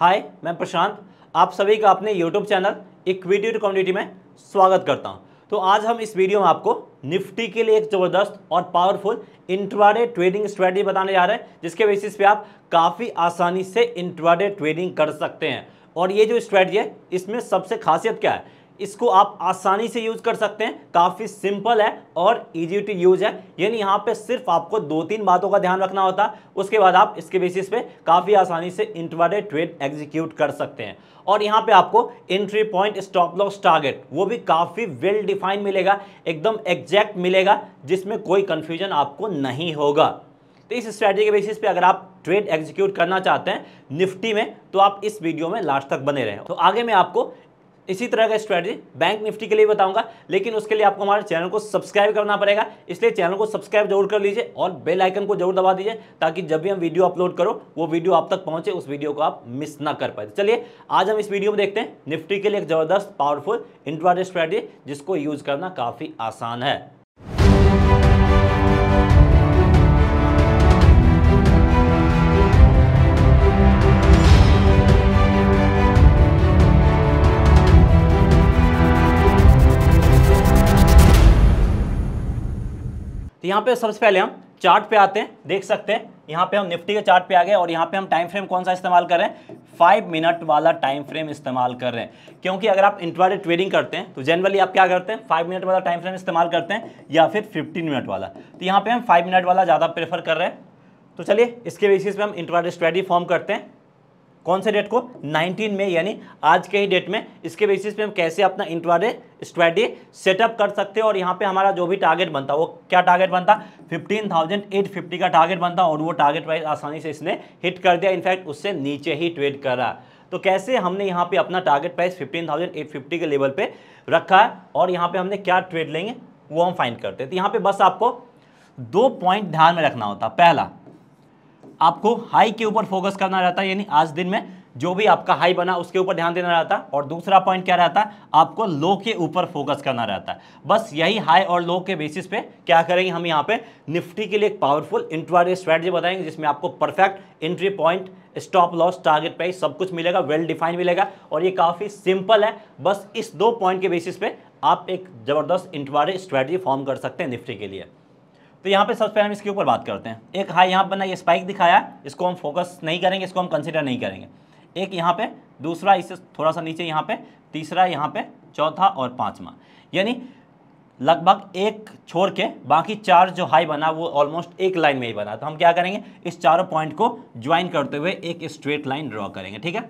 हाय मैं प्रशांत आप सभी का अपने यूट्यूब चैनल इक्विटी कम्युनिटी में स्वागत करता हूं तो आज हम इस वीडियो में आपको निफ्टी के लिए एक ज़बरदस्त और पावरफुल इंट्राडे ट्रेडिंग स्ट्रेटजी बताने जा रहे हैं जिसके बेसिस पे आप काफ़ी आसानी से इंट्राडे ट्रेडिंग कर सकते हैं और ये जो स्ट्रेटजी है इसमें सबसे खासियत क्या है इसको आप आसानी से यूज कर सकते हैं काफ़ी सिंपल है और इजी टू यूज है यानी यहाँ पे सिर्फ आपको दो तीन बातों का ध्यान रखना होता है उसके बाद आप इसके बेसिस पे काफ़ी आसानी से इंटरवाडे ट्रेड एग्जीक्यूट कर सकते हैं और यहाँ पे आपको entry point stop loss target वो भी काफ़ी वेल डिफाइंड मिलेगा एकदम एग्जैक्ट मिलेगा जिसमें कोई कंफ्यूजन आपको नहीं होगा तो इस स्ट्रैटेजी के बेसिस पे अगर आप ट्रेड एग्जीक्यूट करना चाहते हैं निफ्टी में तो आप इस वीडियो में लास्ट तक बने रहें तो आगे मैं आपको इसी तरह का स्ट्रेटजी बैंक निफ्टी के लिए बताऊंगा लेकिन उसके लिए आपको हमारे चैनल को सब्सक्राइब करना पड़ेगा इसलिए चैनल को सब्सक्राइब जरूर कर लीजिए और बेल आइकन को जरूर दबा दीजिए ताकि जब भी हम वीडियो अपलोड करो वो वीडियो आप तक पहुंचे उस वीडियो को आप मिस ना कर पाए तो चलिए आज हम इस वीडियो में देखते हैं निफ्टी के लिए एक ज़बरदस्त पावरफुल इंट्राडे स्ट्रैटी जिसको यूज़ करना काफ़ी आसान है तो यहाँ पे सबसे पहले हम चार्ट पे आते हैं देख सकते हैं यहाँ पे हम निफ्टी के चार्ट पे आ गए और यहाँ पे हम टाइम फ्रेम कौन सा इस्तेमाल कर रहे हैं फाइव मिनट वाला टाइम फ्रेम इस्तेमाल कर रहे हैं क्योंकि अगर आप इंट्राडे ट्रेडिंग करते हैं तो जनरली आप क्या करते हैं फाइव मिनट वाला टाइम फ्रेम इस्तेमाल करते हैं या फिर फिफ्टीन मिनट वाला तो यहाँ पर हम फाइव मिनट वाला ज़्यादा प्रेफर कर रहे हैं तो चलिए इसके बेसिस पर हम इंट्राडे स्ट्रेटी फॉर्म करते हैं कौन से डेट को 19 में यानी आज के ही डेट में इसके बेसिस पे हम कैसे अपना इंटरवाडे स्ट्रेटी सेटअप कर सकते हैं और यहाँ पे हमारा जो भी टारगेट बनता वो क्या टारगेट बनता 15,850 का टारगेट बनता और वो टारगेट प्राइस आसानी से इसने हिट कर दिया इनफैक्ट उससे नीचे ही ट्रेड करा तो कैसे हमने यहाँ पे अपना टारगेट प्राइस 15,850 के लेवल पे रखा है और यहाँ पे हमने क्या ट्रेड लेंगे वो हम फाइंड करते हैं तो यहाँ पे बस आपको दो पॉइंट ध्यान में रखना होता पहला आपको हाई के ऊपर फोकस करना रहता है यानी आज दिन में जो भी आपका हाई बना उसके ऊपर ध्यान देना रहता है और दूसरा पॉइंट क्या रहता है आपको लो के ऊपर फोकस करना रहता है बस यही हाई और लो के बेसिस पे क्या करेंगे हम यहाँ पे निफ्टी के लिए एक पावरफुल इंट्राडे स्ट्रेटजी बताएंगे जिसमें आपको perfect entry point stop loss target पे सब कुछ मिलेगा वेल डिफाइंड मिलेगा और ये काफ़ी सिंपल है बस इस दो पॉइंट के बेसिस पे आप एक ज़बरदस्त इंट्राडे स्ट्रैटेजी फॉर्म कर सकते हैं निफ्टी के लिए तो यहाँ पे सबसे पहले हम इसके ऊपर बात करते हैं एक हाई यहाँ बना ये स्पाइक दिखाया इसको हम फोकस नहीं करेंगे इसको हम कंसिडर नहीं करेंगे एक यहाँ पे दूसरा इससे थोड़ा सा नीचे यहाँ पे तीसरा यहाँ पे चौथा और पाँचवा यानी लगभग एक छोड़ के बाकी चार जो हाई बना वो ऑलमोस्ट एक लाइन में ही बना तो हम क्या करेंगे इस चारों पॉइंट को ज्वाइन करते हुए एक स्ट्रेट लाइन ड्रॉ करेंगे ठीक है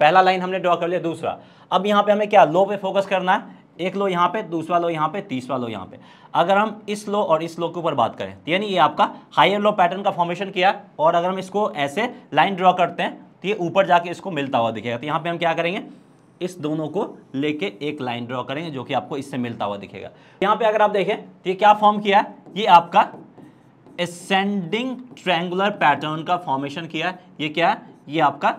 पहला लाइन हमने ड्रॉ कर लिया दूसरा अब यहाँ पे हमें क्या लो पे फोकस करना है एक लो यहाँ पे दूसरा लो यहाँ पे तीसरा लो यहाँ पे अगर हम इस लो और इस लो के ऊपर बात करें तो यानी ये आपका हायर लो पैटर्न का फॉर्मेशन किया और अगर हम इसको ऐसे लाइन ड्रॉ करते हैं तो ये ऊपर जाके इसको मिलता हुआ दिखेगा तो यहाँ पे हम क्या करेंगे इस दोनों को लेके एक लाइन ड्रॉ करेंगे जो कि आपको इससे मिलता हुआ दिखेगा यहाँ पे अगर आप देखें तो ये क्या फॉर्म किया है ये आपका एसेंडिंग ट्रैंगुलर पैटर्न का फॉर्मेशन किया है ये क्या है ये आपका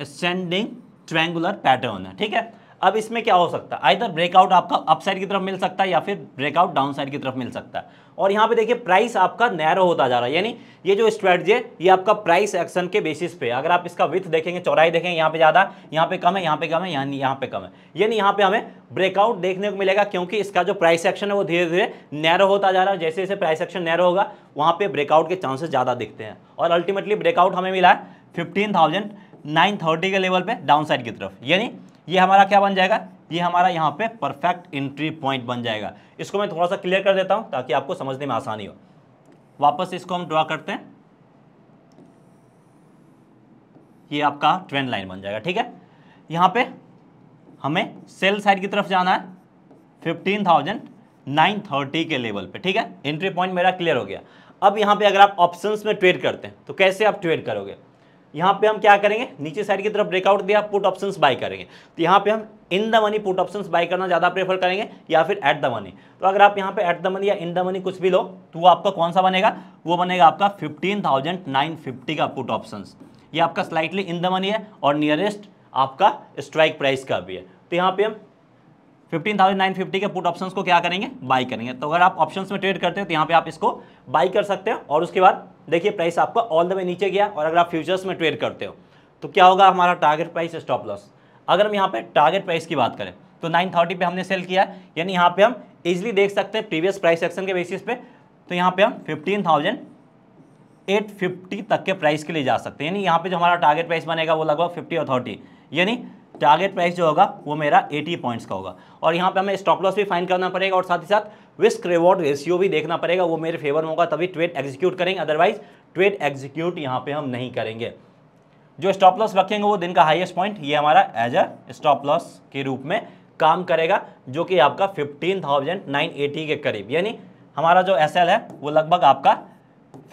एसेंडिंग ट्रैंगुलर पैटर्न है ठीक है अब इसमें क्या हो सकता है आइधर ब्रेकआउट आपका अपसाइड की तरफ मिल सकता है या फिर ब्रेकआउट डाउनसाइड की तरफ मिल सकता है और यहाँ पे देखिए प्राइस आपका नैरो होता जा रहा है यानी ये जो स्ट्रेटजी है ये आपका प्राइस एक्शन के बेसिस पे अगर आप इसका विथ देखेंगे चौराई देखेंगे यहाँ पे ज़्यादा यहाँ पे कम है यहाँ पे कम है यहाँ यहाँ पे कम है यानी यहाँ पे हमें ब्रेकआउट देखने को मिलेगा क्योंकि इसका जो प्राइस एक्शन है वो धीरे धीरे नैरो होता जा रहा है जैसे जैसे प्राइस एक्शन नैरो होगा वहाँ पे ब्रेकआउट के चांसेस ज़्यादा दिखते हैं और अल्टीमेटली ब्रेकआउट हमें मिला है फिफ्टीन थाउजेंड नाइन थर्टी के लेवल पे डाउन साइड की तरफ यानी ये हमारा क्या बन जाएगा ये हमारा यहाँ पे परफेक्ट इंट्री पॉइंट बन जाएगा इसको मैं थोड़ा सा क्लियर कर देता हूँ ताकि आपको समझने में आसानी हो वापस इसको हम ड्रॉ करते हैं ये आपका ट्रेंड लाइन बन जाएगा ठीक है यहाँ पे हमें सेल साइड की तरफ जाना है फिफ्टीन थाउजेंड नाइन थर्टी के लेवल पे ठीक है एंट्री पॉइंट मेरा क्लियर हो गया अब यहाँ पे अगर आप ऑप्शंस में ट्रेड करते हैं तो कैसे आप ट्रेड करोगे यहाँ पे हम क्या करेंगे नीचे साइड की तरफ ब्रेकआउट दिया पुट ऑप्शन बाय करेंगे तो यहाँ पे हम in the money put option buy करना ज़्यादा प्रेफर करेंगे या फिर एट द मनी तो अगर आप यहाँ पे एट द मनी या इन द मनी कुछ भी लो तो वो आपका कौन सा बनेगा वो बनेगा आपका फिफ्टीन थाउजेंड नाइन फिफ्टी का पुट ऑप्शन ये आपका स्लाइटली इन द मनी है और नियरेस्ट आपका स्ट्राइक प्राइस का भी है तो यहाँ पे हम 15,950 के पुट ऑप्शंस को क्या करेंगे बाई करेंगे तो अगर आप ऑप्शंस में ट्रेड करते हो तो यहाँ पे आप इसको बाई कर सकते हो और उसके बाद देखिए प्राइस आपका ऑल द वे नीचे गया और अगर आप फ्यूचर्स में ट्रेड करते हो तो क्या होगा हमारा टारगेट प्राइस स्टॉप लॉस अगर हम यहाँ पे टारगेट प्राइस की बात करें तो नाइन थर्टी हमने सेल किया यानी यहाँ पे हम इजिली देख सकते हैं प्रीवियस प्राइस एक्शन के बेसिस पे तो यहाँ पर हम फिफ्टीन 850 तक के प्राइस के लिए जा सकते हैं यानी यहाँ पे जो हमारा टारगेट प्राइस बनेगा वो लगभग 50 और 30 यानी टारगेट प्राइस जो होगा वो मेरा 80 पॉइंट्स का होगा और यहाँ पे हमें स्टॉप लॉस भी फाइन करना पड़ेगा और साथ ही साथ रिस्क रिवॉर्ड रेशियो भी देखना पड़ेगा वो मेरे फेवर में होगा तभी ट्रेड एग्जीक्यूट करेंगे अदरवाइज ट्रेड एग्जीक्यूट यहाँ पे हम नहीं करेंगे जो स्टॉप लॉस रखेंगे वो दिन का हाइएस्ट पॉइंट ये हमारा एज अ स्टॉप लॉस के रूप में काम करेगा जो कि आपका फिफ्टीन के करीब यानी हमारा जो एस है वो लगभग आपका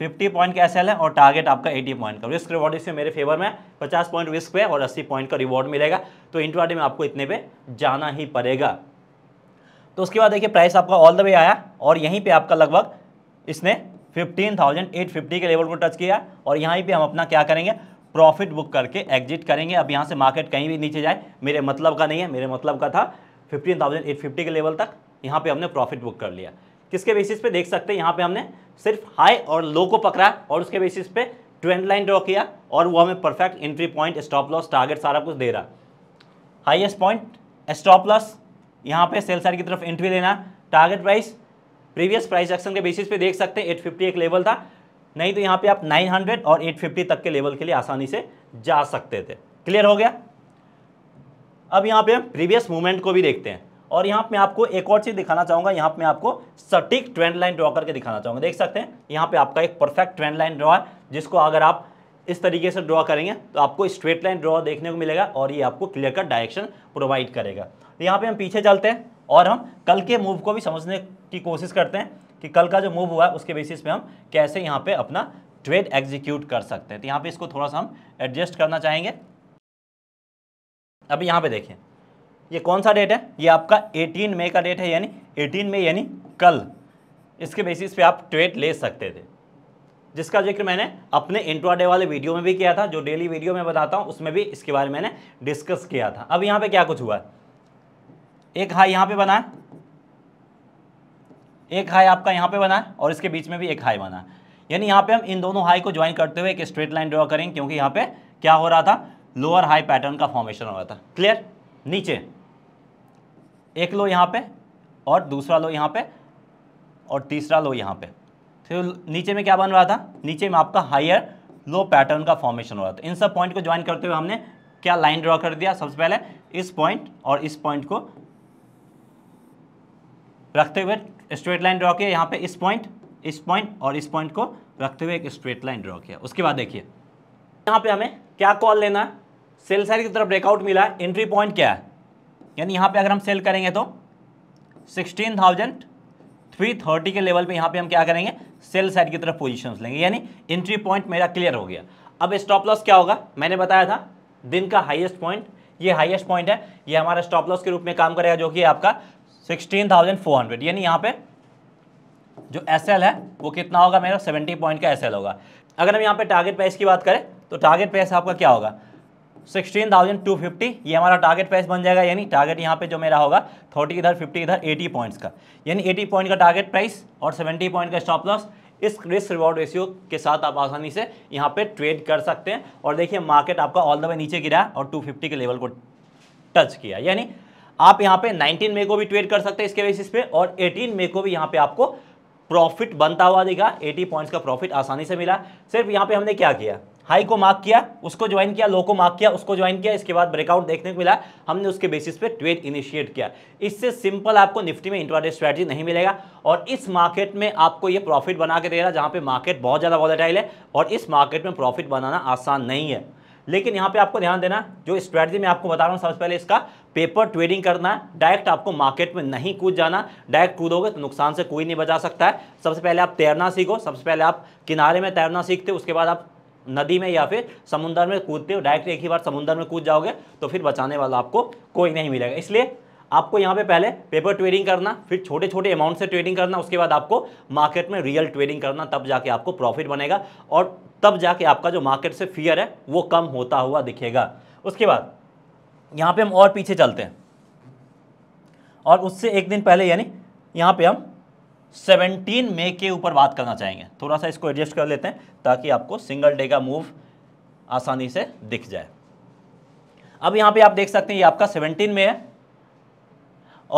50 पॉइंट का एसएल है और टारगेट आपका 80 पॉइंट का रिस्क रिवॉर्ड इसमें मेरे फेवर में 50 पॉइंट रिस्क पे और 80 पॉइंट का रिवॉर्ड मिलेगा तो इंट्राडे में आपको इतने पे जाना ही पड़ेगा तो उसके बाद देखिए प्राइस आपका ऑल द वे आया और यहीं पे आपका लगभग इसने 15,850 के लेवल को टच किया और यहाँ पर हम अपना क्या करेंगे प्रॉफिट बुक करके एग्जिट करेंगे अब यहाँ से मार्केट कहीं भी नीचे जाए मेरे मतलब का नहीं है मेरे मतलब का था फिफ्टीन के लेवल तक यहाँ पर हमने प्रॉफिट बुक कर लिया किसके बेसिस पे देख सकते हैं यहाँ पे हमने सिर्फ हाई और लो को पकड़ा और उसके बेसिस पे ट्रेंड लाइन ड्रॉ किया और वो हमें perfect entry point stop loss target सारा कुछ दे रहा हाइएस्ट पॉइंट स्टॉप लॉस यहाँ पे सेल साइड की तरफ एंट्री लेना target price previous price action के बेसिस पे देख सकते हैं 850 एक लेवल था नहीं तो यहाँ पे आप 900 और 850 तक के लेवल के लिए आसानी से जा सकते थे क्लियर हो गया अब यहाँ पे हम प्रीवियस मूवमेंट को भी देखते हैं और यहाँ पे आपको एक और चीज़ दिखाना चाहूंगा यहाँ पे आपको सटीक ट्रेंड लाइन ड्रॉ करके दिखाना चाहूंगा देख सकते हैं यहाँ पे आपका एक परफेक्ट ट्रेंड लाइन ड्रॉ है जिसको अगर आप इस तरीके से ड्रॉ करेंगे तो आपको स्ट्रेट लाइन ड्रॉ देखने को मिलेगा और ये आपको क्लियर कट डायरेक्शन प्रोवाइड करेगा तो यहाँ पर हम पीछे चलते हैं और हम कल के मूव को भी समझने की कोशिश करते हैं कि कल का जो मूव हुआ है उसके बेसिस पे हम कैसे यहाँ पे अपना ट्रेड एग्जीक्यूट कर सकते हैं तो यहाँ पे इसको थोड़ा सा हम एडजस्ट करना चाहेंगे अभी यहाँ पे देखें ये कौन सा डेट है ये आपका 18 मई का डेट है यानी 18 मई यानी कल इसके बेसिस पे आप ट्रेड ले सकते थे जिसका जिक्र मैंने अपने इंट्राडे वाले वीडियो में भी किया था जो डेली वीडियो में बताता हूँ उसमें भी इसके बारे में मैंने डिस्कस किया था अब यहाँ पे क्या कुछ हुआ है एक हाई यहाँ पे बना है एक हाई आपका यहाँ पे बना है और इसके बीच में भी एक हाई बना है यानी यहाँ पे हम इन दोनों हाई को ज्वाइन करते हुए एक स्ट्रेट लाइन ड्रॉ करेंगे क्योंकि यहाँ पे क्या हो रहा था लोअर हाई पैटर्न का फॉर्मेशन हो रहा था क्लियर नीचे एक लो यहाँ पे और दूसरा लो यहाँ पे और तीसरा लो यहाँ पे फिर तो नीचे में क्या बन रहा था नीचे में आपका हायर लो पैटर्न का फॉर्मेशन हो रहा था इन सब पॉइंट को ज्वाइन करते हुए हमने क्या लाइन ड्रॉ कर दिया सबसे पहले इस पॉइंट और इस पॉइंट को रखते हुए स्ट्रेट लाइन ड्रॉ किया यहाँ पे इस पॉइंट इस पॉइंट और इस पॉइंट को रखते हुए एक स्ट्रेट लाइन ड्रॉ किया उसके बाद देखिए यहाँ पे हमें क्या कॉल लेना है सेल साइड की तरफ ब्रेकआउट मिला है एंट्री पॉइंट क्या है यानी यहाँ पे अगर हम सेल करेंगे तो सिक्सटीन थाउजेंड थ्री थर्टी के लेवल पे यहाँ पे हम क्या करेंगे सेल साइड की तरफ पोजीशंस लेंगे यानी एंट्री पॉइंट मेरा क्लियर हो गया अब स्टॉप लॉस क्या होगा मैंने बताया था दिन का हाइएस्ट पॉइंट ये हाइएस्ट पॉइंट है ये हमारा स्टॉप लॉस के रूप में काम करेगा जो कि आपका सिक्सटीन यानी यहाँ पे जो एस है वो कितना होगा मेरा सेवेंटी पॉइंट का एस होगा अगर हम यहाँ पे टारगेट प्राइस की बात करें तो टारगेट प्राइस आपका क्या होगा सिक्सटीन थाउजेंड टू फिफ्टी ये हमारा टारगेट प्राइस बन जाएगा यानी टारगेट यहाँ पे जो मेरा होगा थर्टी इधर फिफ्टी इधर एटी पॉइंट्स का यानी एटी पॉइंट का टारगेट प्राइस और सेवेंटी पॉइंट का स्टॉप लॉस इस रिस्क रिवॉर्ड रेशियो के साथ आप आसानी से यहाँ पे ट्रेड कर सकते हैं और देखिए मार्केट आपका ऑल द वे नीचे गिरा और 250 के लेवल को टच किया यानी आप यहाँ पे 19 मे को भी ट्रेड कर सकते हैं इसके बेसिस पे और 18 मे को भी यहाँ पे आपको प्रॉफिट बनता हुआ दिखा 80 पॉइंट्स का प्रॉफिट आसानी से मिला सिर्फ यहाँ पे हमने क्या किया हाई को मार्क किया उसको ज्वाइन किया लो को मार्क किया उसको ज्वाइन किया इसके बाद ब्रेकआउट देखने को मिला हमने उसके बेसिस पे ट्रेड इनिशिएट किया इससे सिंपल आपको निफ्टी में इंट्राडे स्ट्रैटेजी नहीं मिलेगा और इस मार्केट में आपको ये प्रॉफिट बना के दे रहा जहाँ पे मार्केट बहुत ज़्यादा वॉलेटाइल है और इस मार्केट में प्रॉफिट बनाना आसान नहीं है लेकिन यहाँ पे आपको ध्यान देना जो स्ट्रैटेजी मैं आपको बता रहा हूँ सबसे पहले इसका पेपर ट्रेडिंग करना है डायरेक्ट आपको मार्केट में नहीं कूद जाना डायरेक्ट कूदोगे तो नुकसान से कोई नहीं बचा सकता है सबसे पहले आप तैरना सीखो सबसे पहले आप किनारे में तैरना सीखते हो उसके बाद आप नदी में या फिर समुद्र में कूदते हो डायरेक्ट एक ही बार समुद्र में कूद जाओगे तो फिर बचाने वाला आपको कोई नहीं मिलेगा इसलिए आपको यहाँ पे पहले पेपर ट्रेडिंग करना फिर छोटे छोटे अमाउंट से ट्रेडिंग करना उसके बाद आपको मार्केट में रियल ट्रेडिंग करना तब जाके आपको प्रॉफिट बनेगा और तब जाके आपका जो मार्केट से फियर है वो कम होता हुआ दिखेगा उसके बाद यहाँ पे हम और पीछे चलते हैं और उससे एक दिन पहले यानी यहाँ पे हम 17 मई के ऊपर बात करना चाहेंगे थोड़ा सा इसको एडजस्ट कर लेते हैं ताकि आपको सिंगल डे का मूव आसानी से दिख जाए अब यहां पे आप देख सकते हैं ये आपका 17 में है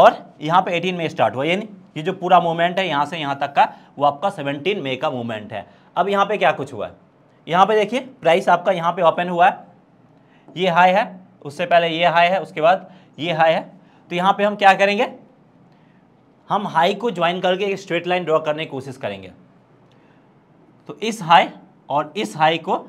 और यहां पे 18 में स्टार्ट हुआ यानी ये जो पूरा मूवमेंट है यहां से यहां तक का वो आपका 17 मई का मूवमेंट है अब यहां पे क्या कुछ हुआ है यहां पे देखिए प्राइस आपका यहां पे ओपन हुआ है ये हाई है उससे पहले ये हाई है उसके बाद ये हाई है तो यहां पे हम क्या करेंगे हम हाई को ज्वाइन करके एक स्ट्रेट लाइन ड्रॉ करने की कोशिश करेंगे तो इस हाई और इस हाई को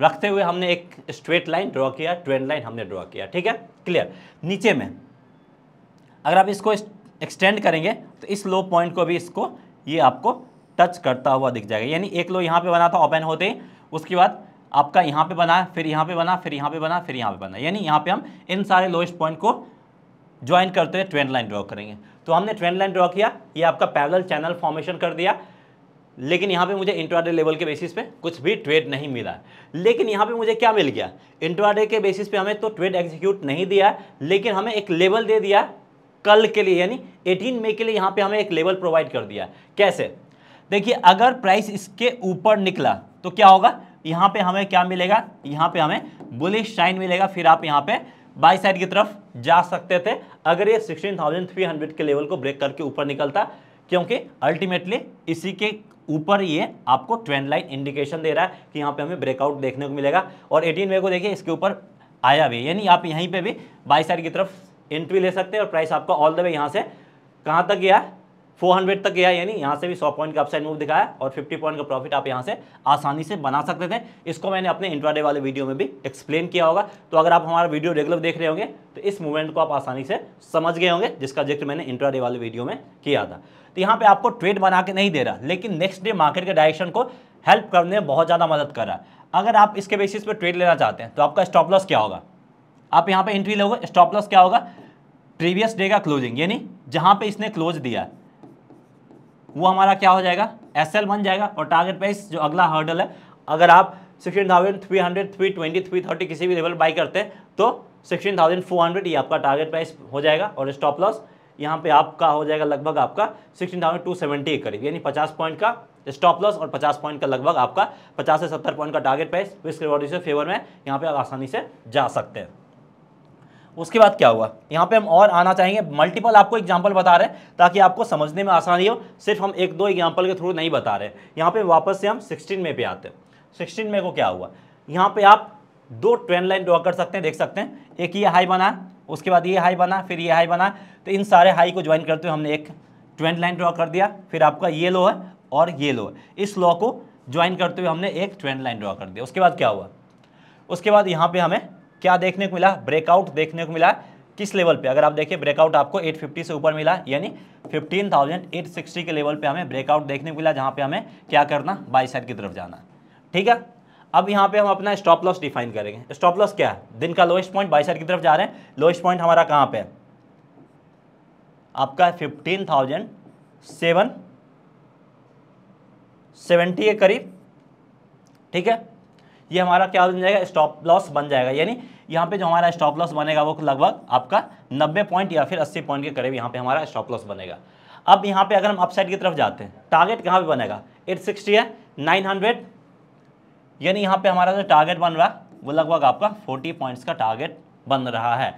रखते हुए हमने एक स्ट्रेट लाइन ड्रॉ किया ट्रेंड लाइन हमने ड्रॉ किया ठीक है क्लियर नीचे में अगर आप इसको एक्सटेंड करेंगे तो इस लो पॉइंट को भी इसको ये आपको टच करता हुआ दिख जाएगा यानी एक लो यहाँ पे बना था ओपन होते ही उसके बाद आपका यहाँ पे बना फिर यहाँ पे बना फिर यहाँ पे बना फिर यहाँ पे बना यानी यहाँ पे हम इन सारे लोएस्ट पॉइंट को ज्वाइन करते हुए ट्रेंड लाइन ड्रॉ करेंगे तो हमने ट्रेंड लाइन ड्रॉ किया ये आपका पैरल चैनल फॉर्मेशन कर दिया लेकिन यहाँ पे मुझे इंट्राडे लेवल के बेसिस पे कुछ भी ट्रेड नहीं मिला लेकिन यहाँ पे मुझे क्या मिल गया इंट्राडे के बेसिस पे हमें तो ट्रेड एग्जीक्यूट नहीं दिया लेकिन हमें एक लेवल दे दिया कल के लिए यानी 18 मई के लिए यहाँ पे हमें एक लेवल प्रोवाइड कर दिया कैसे देखिए अगर प्राइस इसके ऊपर निकला तो क्या होगा यहाँ पर हमें क्या मिलेगा यहाँ पर हमें बुलिश शाइन मिलेगा फिर आप यहाँ पर बाई साइड की तरफ जा सकते थे अगर ये 16,300 के लेवल को ब्रेक करके ऊपर निकलता क्योंकि अल्टीमेटली इसी के ऊपर ये आपको ट्रेंड लाइन इंडिकेशन दे रहा है कि यहाँ पे हमें ब्रेकआउट देखने को मिलेगा और 18 मे को देखिए इसके ऊपर आया भी यानी आप यहीं पे भी बाई साइड की तरफ एंट्री ले सकते हैं और प्राइस आपका ऑल द वे यहाँ से कहाँ तक गया 400 तक गया यानी यहाँ से भी 100 पॉइंट का अपसाइड मूव दिखाया और 50 पॉइंट का प्रॉफिट आप यहाँ से आसानी से बना सकते थे इसको मैंने अपने इंट्राडे वाले वीडियो में भी एक्सप्लेन किया होगा तो अगर आप हमारा वीडियो रेगुलर देख रहे होंगे तो इस मूवमेंट को आप आसानी से समझ गए होंगे जिसका जिक्र मैंने इंट्राडे वाले वीडियो में किया था तो यहाँ पर आपको ट्रेड बना के नहीं दे रहा लेकिन नेक्स्ट डे मार्केट के डायरेक्शन को हेल्प करने में बहुत ज़्यादा मदद कर रहा है अगर आप इसके बेसिस पर ट्रेड लेना चाहते हैं तो आपका स्टॉप लॉस क्या होगा आप यहाँ पर एंट्री लोगे स्टॉप लॉस क्या होगा प्रीवियस डे का क्लोजिंग यानी जहाँ पे इसने क्लोज दिया है वो हमारा क्या हो जाएगा एस बन जाएगा और टारगेट प्राइस जो अगला हर्डल है अगर आप sixteen thousand three hundred three twenty three thirty किसी भी लेवल बाई करते हैं तो सिक्सटीन थाउजेंड फोर हंड्रेड ये आपका टारगेट प्राइस हो जाएगा और स्टॉप लॉस यहाँ पे आपका हो जाएगा लगभग आपका सिक्सटीन थाउजेंड टू सेवेंटी के करीब यानी पचास पॉइंट का स्टॉप लॉस और पचास पॉइंट का लगभग आपका पचास से सत्तर पॉइंट का target price risk reward favour में यहाँ पर आप आसानी से जा सकते हैं उसके बाद क्या हुआ यहाँ पे हम और आना चाहेंगे मल्टीपल आपको एग्जाम्पल बता रहे हैं ताकि आपको समझने में आसानी हो सिर्फ हम एक दो एग्जाम्पल के थ्रू नहीं बता रहे यहाँ पे वापस से हम सिक्सटीन में पे आते हैं सिक्सटीन में को क्या हुआ यहाँ पे आप दो ट्रेन लाइन ड्रॉ कर सकते हैं देख सकते हैं एक ये हाई बना उसके बाद ये हाई बना फिर ये हाई बना तो इन सारे हाई को ज्वाइन करते हुए हमने एक ट्रेंड लाइन ड्रॉ कर दिया फिर आपका ये लो है और ये लो है इस लॉ को ज्वाइन करते हुए हमने एक ट्रेंड लाइन ड्रॉ कर दिया उसके बाद क्या हुआ उसके बाद यहाँ पे हमें क्या देखने को मिला ब्रेकआउट देखने को मिला किस लेवल पे अगर आप देखिए ब्रेकआउट आपको 850 से ऊपर मिला यानी 15,860 के लेवल पे हमें ब्रेकआउट देखने को मिला जहाँ पे हमें क्या करना बाई साइड की तरफ जाना ठीक है अब यहाँ पे हम अपना स्टॉप लॉस डिफाइन करेंगे स्टॉप लॉस क्या है दिन का लोएस्ट पॉइंट बाई साइड की तरफ जा रहे हैं लोएस्ट पॉइंट हमारा कहाँ पे आपका फिफ्टीन थाउजेंड सेवन सेवेंटी के करीब ठीक है ये हमारा क्या बन जाएगा स्टॉप लॉस बन जाएगा यानी यहाँ पे जो हमारा स्टॉप लॉस बनेगा वो लगभग आपका 90 पॉइंट या फिर 80 पॉइंट के करीब यहाँ पे हमारा स्टॉप लॉस बनेगा अब यहाँ पे अगर हम अपसाइड की तरफ जाते हैं टारगेट कहाँ पे बनेगा 860 है 900 यानी यहाँ पे हमारा जो टारगेट बन रहा है वो लगभग आपका 40 पॉइंट्स का टारगेट बन रहा है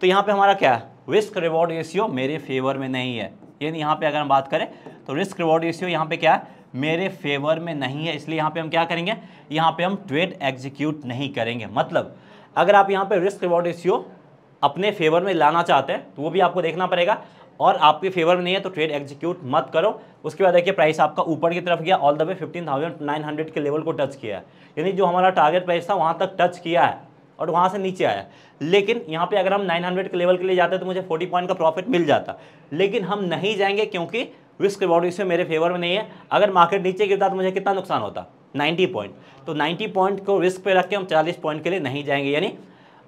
तो यहाँ पे हमारा क्या है रिस्क रिवॉर्ड रेशियो मेरे फेवर में नहीं है यानी यहाँ पर अगर हम बात करें तो रिस्क रिवॉर्ड रेशियो यहाँ पे क्या है मेरे फेवर में नहीं है इसलिए यहाँ पे हम क्या करेंगे यहाँ पे हम ट्रेड एग्जीक्यूट नहीं करेंगे मतलब अगर आप यहाँ पे रिस्क रिवॉर्ड रेशियो अपने फेवर में लाना चाहते हैं तो वो भी आपको देखना पड़ेगा और आपके फेवर में नहीं है तो ट्रेड एग्जीक्यूट मत करो उसके बाद देखिए प्राइस आपका ऊपर की तरफ गया ऑल द वे फिफ्टीन के लेवल को टच किया है यानी जो हमारा टारगेट प्राइस था वहाँ तक टच किया है और वहाँ से नीचे आया लेकिन यहाँ पे अगर हम 900 के लेवल के लिए जाते तो मुझे 40 पॉइंट का प्रॉफिट मिल जाता लेकिन हम नहीं जाएंगे क्योंकि रिस्क रिवॉर्ड रेशियो मेरे फेवर में नहीं है अगर मार्केट नीचे गिरता तो मुझे कितना नुकसान होता 90 पॉइंट तो 90 पॉइंट को रिस्क पे रख के हम 40 पॉइंट के लिए नहीं जाएंगे यानी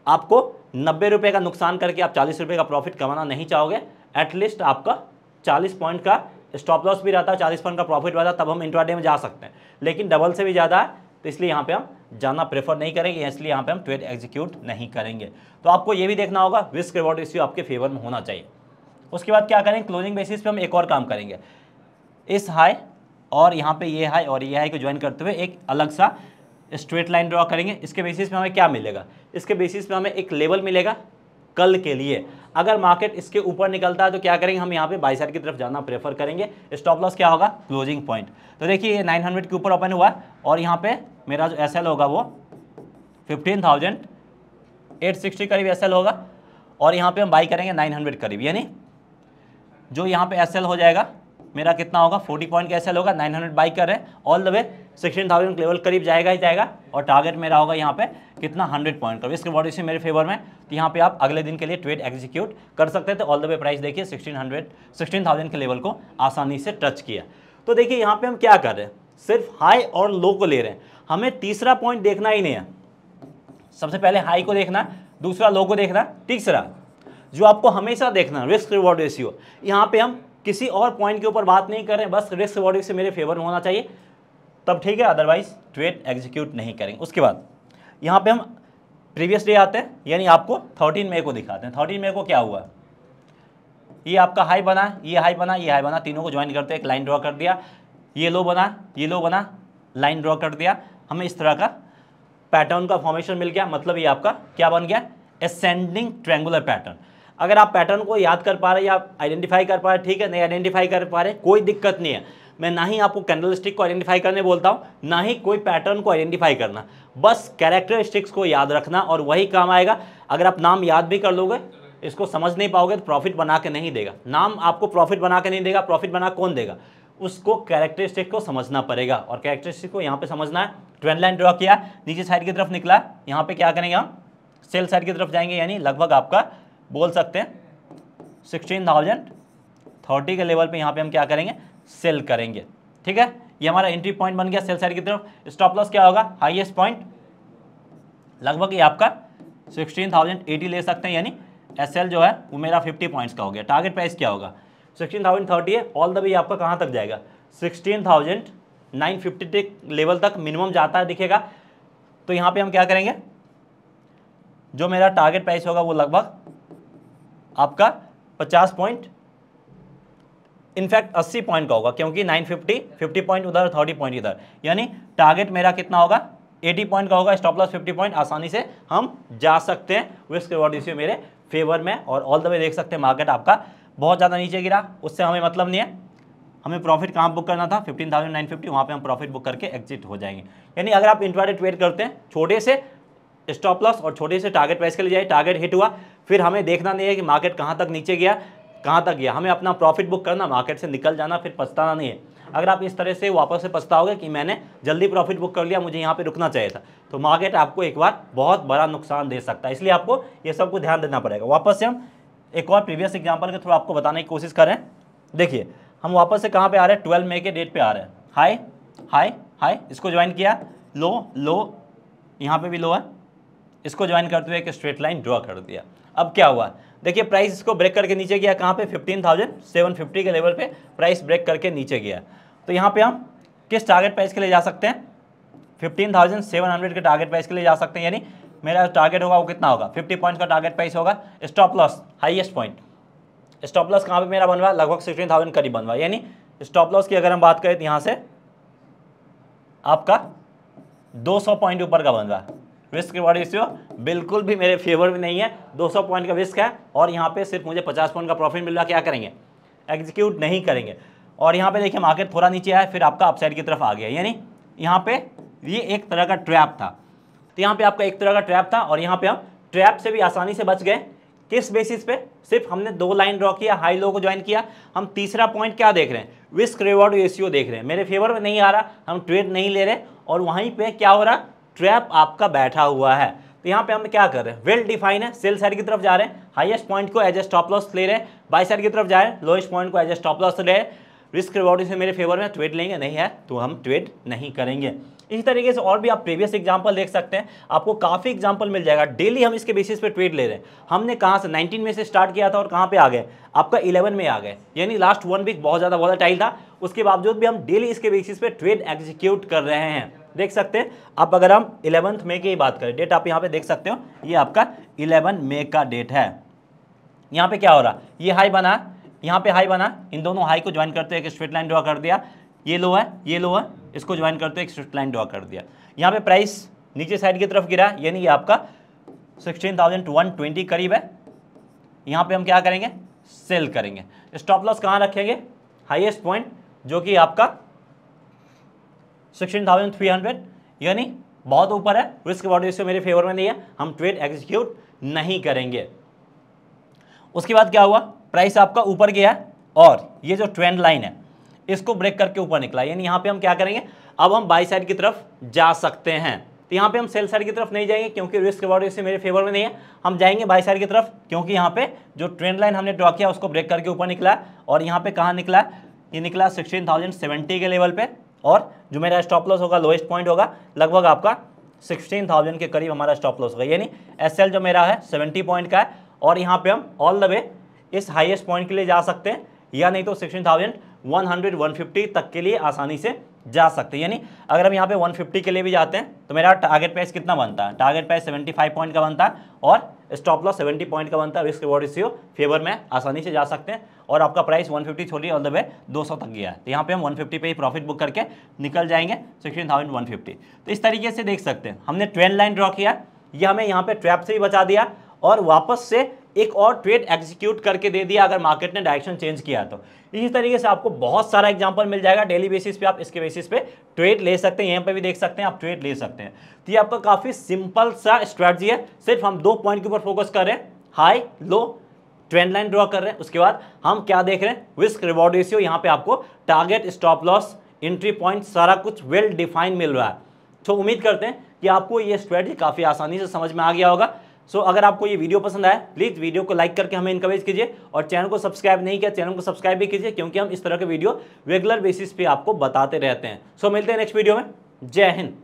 आपको नब्बे रुपये का नुकसान करके आप चालीस रुपये का प्रॉफिट कमाना नहीं चाहोगे एटलीस्ट आपका चालीस पॉइंट का स्टॉप लॉस भी रहता है चालीस पॉइंट का प्रॉफिट रहता तब हम इंट्राडे में जा सकते हैं लेकिन डबल से भी ज़्यादा है तो इसलिए यहाँ पे हम जाना प्रेफर नहीं करेंगे इसलिए यहाँ पे हम ट्रेड एग्जीक्यूट नहीं करेंगे तो आपको ये भी देखना होगा रिस्क रिवॉर्ड रेशियो आपके फेवर में होना चाहिए उसके बाद क्या करेंगे क्लोजिंग बेसिस पे हम एक और काम करेंगे इस हाई और यहाँ पे ये हाई और ये हाई को ज्वाइन करते हुए एक अलग सा स्ट्रेट लाइन ड्रॉ करेंगे इसके बेसिस पे हमें क्या मिलेगा इसके बेसिस पे हमें एक लेवल मिलेगा कल के लिए अगर मार्केट इसके ऊपर निकलता है तो क्या करेंगे हम यहाँ पे बाई साइड की तरफ जाना प्रेफर करेंगे स्टॉप लॉस क्या होगा क्लोजिंग पॉइंट तो देखिए ये 900 के ऊपर ओपन हुआ और यहाँ पे मेरा जो एस होगा वो 15,860 करीब एस होगा और यहाँ पे हम बाई करेंगे 900 करीब यानी जो यहाँ पे एस हो जाएगा मेरा कितना होगा 40 पॉइंट का एस होगा 900 हंड्रेड बाई कर रहे हैं ऑल द वे 16,000 लेवल करीब जाएगा ही जाएगा और टारगेट मेरा होगा यहाँ पे कितना 100 पॉइंट का इसके बॉडी से मेरे फेवर में तो यहाँ पे आप अगले दिन के लिए ट्रेड एग्जीक्यूट कर सकते थे ऑल द वे प्राइस देखिए सिक्सटीन हंड्रेड के लेवल को आसानी से टच किया तो देखिए यहाँ पर हम क्या कर रहे हैं सिर्फ हाई और लो को ले रहे हैं हमें तीसरा पॉइंट देखना ही नहीं है सबसे पहले हाई को देखना दूसरा लो को देखना तीसरा जो आपको हमेशा देखना है रिस्क रिवॉर्ड रेशियो यहाँ पे हम किसी और पॉइंट के ऊपर बात नहीं कर रहे बस रिस्क रिवॉर्ड रेशियो मेरे फेवर में होना चाहिए तब ठीक है अदरवाइज ट्रेड एग्जीक्यूट नहीं करेंगे उसके बाद यहाँ पे हम प्रीवियस डे आते हैं यानी आपको थर्टीन मई को दिखाते हैं थर्टीन मई को क्या हुआ ये आपका हाई बना ये हाई बना ये हाई बना तीनों को ज्वाइन करते एक लाइन ड्रॉ कर दिया ये लो बना ये लो बना लाइन ड्रॉ कर दिया हमें इस तरह का पैटर्न का फॉर्मेशन मिल गया मतलब ये आपका क्या बन गया एसेंडिंग ट्रेंगुलर पैटर्न अगर आप पैटर्न को याद कर पा रहे या आइडेंटिफाई कर पा रहे ठीक है नहीं आइडेंटिफाई कर पा रहे कोई दिक्कत नहीं है मैं ना ही आपको कैंडल स्टिक को आइडेंटिफाई करने बोलता हूँ ना ही कोई पैटर्न को आइडेंटिफाई करना बस कैरेक्टर को याद रखना और वही काम आएगा अगर आप नाम याद भी कर लोगे इसको समझ नहीं पाओगे तो प्रॉफिट बना के नहीं देगा नाम आपको प्रॉफिट बना के नहीं देगा प्रॉफिट बना कौन देगा उसको कैरेक्टरिस्टिक को समझना पड़ेगा और कैरेक्टरिस्टिक को यहाँ पे समझना है ट्रेंड लाइन ड्रॉ किया नीचे साइड की तरफ निकला यहाँ पे क्या करेंगे हम सेल साइड की तरफ जाएंगे यानी लगभग आपका बोल सकते हैं सिक्सटीन थाउजेंड थर्टी के लेवल पे यहाँ पे हम क्या करेंगे सेल करेंगे ठीक है ये हमारा एंट्री पॉइंट बन गया सेल साइड की तरफ स्टॉप लॉस क्या होगा हाईएस्ट पॉइंट लगभग ये आपका सिक्सटीन थाउजेंड एटी ले सकते हैं यानी एस जो है वो मेरा फिफ्टी पॉइंट्स का हो गया टारगेट प्राइस क्या होगा सिक्सटीन थाउजेंड थर्टी है ऑल द वे आपका कहाँ तक जाएगा सिक्सटीन थाउजेंड नाइन फिफ्टी तक लेवल तक मिनिमम जाता है दिखेगा तो यहाँ पर हम क्या करेंगे जो मेरा टारगेट प्राइस होगा वो लगभग आपका पचास पॉइंट इनफैक्ट 80 पॉइंट का होगा क्योंकि 950 50 पॉइंट उधर 30 पॉइंट इधर यानी टारगेट मेरा कितना होगा 80 पॉइंट का होगा स्टॉप लॉस 50 पॉइंट आसानी से हम जा सकते हैं विस्क रिवॉर्ड रेशियो मेरे फेवर में और ऑल द वे देख सकते हैं मार्केट आपका बहुत ज़्यादा नीचे गिरा उससे हमें मतलब नहीं है हमें प्रॉफिट कहाँ बुक करना था 15,950 वहाँ पर हम प्रॉफिट बुक करके एग्जिट हो जाएंगे यानी अगर आप इंटरवाइडेड ट्रेड करते हैं छोटे से स्टॉप लॉस और छोटे से टारगेट प्राइस के लिए जाए टारगेट हिट हुआ फिर हमें देखना नहीं है कि मार्केट कहाँ तक नीचे गया कहाँ तक गया हमें अपना प्रॉफिट बुक करना मार्केट से निकल जाना फिर पछताना नहीं है अगर आप इस तरह से वापस से पछताओगे कि मैंने जल्दी प्रॉफिट बुक कर लिया मुझे यहाँ पे रुकना चाहिए था तो मार्केट आपको एक बार बहुत बड़ा नुकसान दे सकता है इसलिए आपको ये सबको ध्यान देना पड़ेगा वापस से हम एक और प्रीवियस एग्जाम्पल के थ्रू आपको बताने की कोशिश करें देखिए हम वापस से कहाँ पर आ रहे हैं ट्वेल्व मई के डेट पर आ रहे हैं हाई हाई हाई इसको ज्वाइन किया लो लो यहाँ पर भी लो है इसको ज्वाइन करते हुए एक स्ट्रेट लाइन ड्रॉ कर दिया अब क्या हुआ देखिए प्राइस इसको ब्रेक करके नीचे गया कहाँ पे 15,750 के लेवल पे प्राइस ब्रेक करके नीचे गया तो यहाँ पे हम किस टारगेट प्राइस के लिए जा सकते हैं 15,700 के टारगेट प्राइस के लिए जा सकते हैं यानी मेरा टारगेट होगा वो कितना होगा 50 पॉइंट का टारगेट प्राइस होगा stop loss highest point stop loss कहाँ पर मेरा बनवा लगभग सिक्सटीन थाउजेंड करीब बनवा यानी स्टॉप लॉस की अगर हम बात करें तो यहाँ से आपका 200 पॉइंट ऊपर का बन रहा है रिस्क रिवार्ड रेशियो बिल्कुल भी मेरे फेवर में नहीं है 200 पॉइंट का रिस्क है और यहाँ पे सिर्फ मुझे 50 पॉइंट का प्रॉफिट मिल रहा क्या करेंगे एग्जीक्यूट नहीं करेंगे और यहाँ पे देखिए मार्केट थोड़ा नीचे आया फिर आपका अपसाइड की तरफ आ गया यानी यहाँ पे ये एक तरह का ट्रैप था तो यहाँ पे आपका एक तरह का ट्रैप था और यहाँ पे हम ट्रैप से भी आसानी से बच गए किस बेसिस पे सिर्फ हमने दो लाइन ड्रॉ किया हाई लो को ज्वाइन किया हम तीसरा पॉइंट क्या देख रहे हैं रिस्क रिवॉर्ड रेशियो देख रहे हैं मेरे फेवर में नहीं आ रहा हम ट्रेड नहीं ले रहे और वहीं पे क्या हो रहा ट्रैप आपका बैठा हुआ है तो यहाँ पे हम क्या कर रहे हैं वेल डिफाइन है सेल साइड की तरफ जा रहे हैं हाईएस्ट पॉइंट को एज ए स्टॉप लॉस ले रहे हैं बाई साइड की तरफ जा रहे हैं लोएस्ट पॉइंट को एज ए स्टॉप लॉस ले रिस्क रिवॉर्ड से मेरे फेवर में ट्रेड लेंगे नहीं है तो हम ट्रेड नहीं करेंगे इसी तरीके से और भी आप प्रीवियस एग्जांपल देख सकते हैं आपको काफ़ी एग्जांपल मिल जाएगा डेली हम इसके बेसिस पे ट्रेड ले रहे हैं हमने कहाँ से 19 में से स्टार्ट किया था और कहाँ पे आ गए आपका 11 में आ गए यानी लास्ट वन वीक बहुत ज़्यादा वॉलेटाइल था उसके बावजूद भी हम डेली इसके बेसिस पे ट्रेड एग्जीक्यूट कर रहे हैं देख सकते हैं अब अगर हम इलेवंथ मे की बात करें डेट आप यहाँ पे देख सकते हो ये आपका इलेवन मे का डेट है यहाँ पे क्या हो रहा ये हाई बना यहाँ पे हाई बना इन दोनों हाई को ज्वाइन करते एक स्ट्रेट लाइन ड्रॉ कर दिया ये लो है ये लो है इसको ज्वाइन करते एक स्ट्रेट लाइन ड्रॉ कर दिया यहाँ पे प्राइस नीचे साइड की तरफ गिरा यानी ये आपका सिक्सटीन थाउजेंड वन ट्वेंटी करीब है यहाँ पे हम क्या करेंगे सेल करेंगे स्टॉप लॉस कहाँ रखेंगे हाईएस्ट पॉइंट जो कि आपका सिक्सटीन थाउजेंड थ्री हंड्रेड यानी बहुत ऊपर है रिस्क वॉर्ड रेशियो मेरे फेवर में नहीं है हम ट्रेड एग्जीक्यूट नहीं करेंगे उसके बाद क्या हुआ प्राइस आपका ऊपर गया है और ये जो ट्रेंड लाइन है इसको ब्रेक करके ऊपर निकला यानी यहाँ पे हम क्या करेंगे अब हम बाई साइड की तरफ जा सकते हैं तो यहाँ पे हम सेल साइड की तरफ नहीं जाएंगे क्योंकि रिस्क अबाउट रेशियो मेरे फेवर में नहीं है हम जाएंगे बाई साइड की तरफ क्योंकि यहाँ पे जो ट्रेंड लाइन हमने ड्रॉ किया उसको ब्रेक करके ऊपर निकला है और यहाँ पे कहाँ निकला ये निकला सिक्सटीन थाउजेंड सेवेंटी के लेवल पर और जो मेरा स्टॉप लॉस होगा लोएस्ट पॉइंट होगा लगभग आपका सिक्सटीन थाउजेंड के करीब हमारा स्टॉप लॉस होगा यानी एस जो मेरा है सेवेंटी पॉइंट का है और यहाँ पे हम ऑल द वे इस हाईएस्ट पॉइंट के लिए जा सकते हैं या नहीं तो sixteen thousand one hundred one fifty तक के लिए आसानी से जा सकते हैं यानी अगर हम यहाँ पे 150 के लिए भी जाते हैं तो मेरा टारगेट प्राइस कितना बनता है टारगेट प्राइस 75 पॉइंट का बनता है और स्टॉप लॉस 70 पॉइंट का बनता है रिस्क रिवॉर्ड रेशियो फेवर में आसानी से जा सकते हैं और आपका प्राइस 150 छोड़िए ऑल द वे सौ तक गया है तो यहाँ पे हम 150 पे ही प्रॉफिट बुक करके निकल जाएंगे सिक्सटीन थाउजेंड वन फिफ्टी तो इस तरीके से देख सकते हैं हमने ट्रेन लाइन ड्रॉ किया ये हमें यहाँ पर ट्रैप से भी बचा दिया और वापस से एक और ट्रेड एग्जीक्यूट करके दे दिया अगर मार्केट ने डायरेक्शन चेंज किया तो इसी तरीके से आपको बहुत सारा एग्जांपल मिल जाएगा डेली बेसिस पे आप इसके बेसिस पे ट्रेड ले सकते हैं यहाँ पे भी देख सकते हैं आप ट्रेड ले सकते हैं तो ये आपका काफ़ी सिंपल सा स्ट्रैटी है सिर्फ हम दो पॉइंट के ऊपर फोकस कर रहे हैं high low trend line draw कर रहे हैं उसके बाद हम क्या देख रहे हैं रिस्क रिवॉर्ड रेशियो यहाँ पे आपको target stop loss entry point सारा कुछ वेल डिफाइन मिल रहा है तो उम्मीद करते हैं कि आपको ये स्ट्रेटजी काफ़ी आसानी से समझ में आ गया होगा सो so, अगर आपको ये वीडियो पसंद आए प्लीज़ वीडियो को लाइक करके हमें इनकरेज कीजिए और चैनल को सब्सक्राइब नहीं किया चैनल को सब्सक्राइब भी कीजिए क्योंकि हम इस तरह के वीडियो रेगुलर बेसिस पे आपको बताते रहते हैं सो so, मिलते हैं नेक्स्ट वीडियो में जय हिंद